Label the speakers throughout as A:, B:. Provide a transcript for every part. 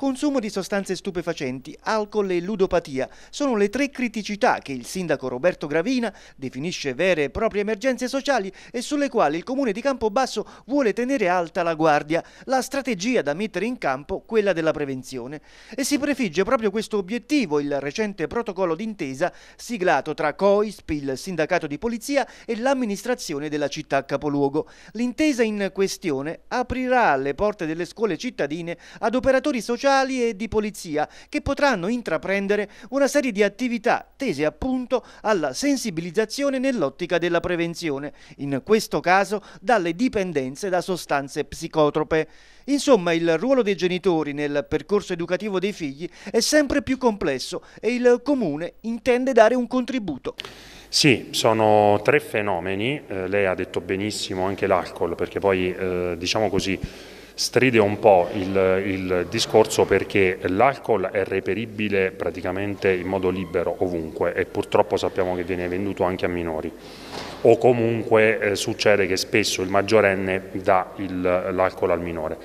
A: Consumo di sostanze stupefacenti, alcol e ludopatia sono le tre criticità che il sindaco Roberto Gravina definisce vere e proprie emergenze sociali e sulle quali il comune di Campobasso vuole tenere alta la guardia, la strategia da mettere in campo quella della prevenzione. E si prefigge proprio questo obiettivo il recente protocollo d'intesa siglato tra COISP, il sindacato di polizia e l'amministrazione della città capoluogo. L'intesa in questione aprirà le porte delle scuole cittadine ad operatori sociali sociali e di polizia che potranno intraprendere una serie di attività tese appunto alla sensibilizzazione nell'ottica della prevenzione, in questo caso dalle dipendenze da sostanze psicotrope. Insomma, il ruolo dei genitori nel percorso educativo dei figli è sempre più complesso e il Comune intende dare un contributo.
B: Sì, sono tre fenomeni, eh, lei ha detto benissimo anche l'alcol, perché poi eh, diciamo così stride un po' il, il discorso perché l'alcol è reperibile praticamente in modo libero ovunque e purtroppo sappiamo che viene venduto anche a minori o comunque eh, succede che spesso il maggiorenne dà l'alcol al minore.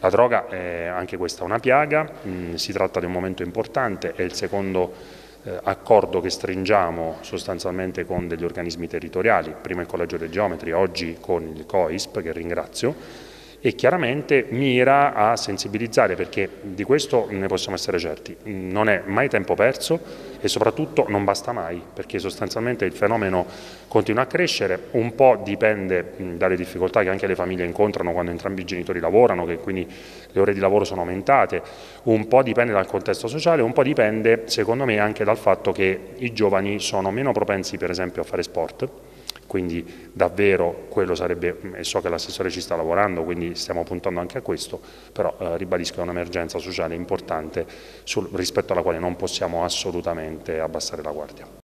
B: La droga è anche questa una piaga, mh, mm, si tratta di un momento importante, è il secondo eh, accordo che stringiamo sostanzialmente con degli organismi territoriali, prima il Collegio dei Geometri, oggi con il COISP che ringrazio, e chiaramente mira a sensibilizzare perché di questo ne possiamo essere certi, non è mai tempo perso e soprattutto non basta mai perché sostanzialmente il fenomeno continua a crescere, un po' dipende dalle difficoltà che anche le famiglie incontrano quando entrambi i genitori lavorano, che quindi le ore di lavoro sono aumentate, un po' dipende dal contesto sociale, un po' dipende secondo me anche dal fatto che i giovani sono meno propensi per esempio a fare sport quindi davvero quello sarebbe, mm, e so che l'assessore ci sta lavorando, quindi stiamo puntando anche a questo, però eh, ribadisco è un'emergenza
A: sociale importante sul, rispetto alla quale non possiamo assolutamente abbassare la guardia.